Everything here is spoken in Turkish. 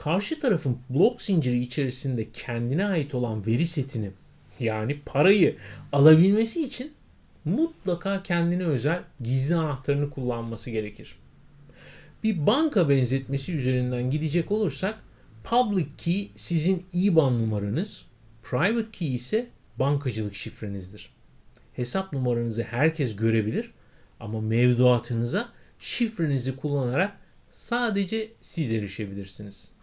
karşı tarafın blok zinciri içerisinde kendine ait olan veri setini yani parayı alabilmesi için mutlaka kendine özel gizli anahtarını kullanması gerekir. Bir banka benzetmesi üzerinden gidecek olursak public key sizin IBAN numaranız, private key ise bankacılık şifrenizdir. Hesap numaranızı herkes görebilir ama mevduatınıza şifrenizi kullanarak sadece siz erişebilirsiniz.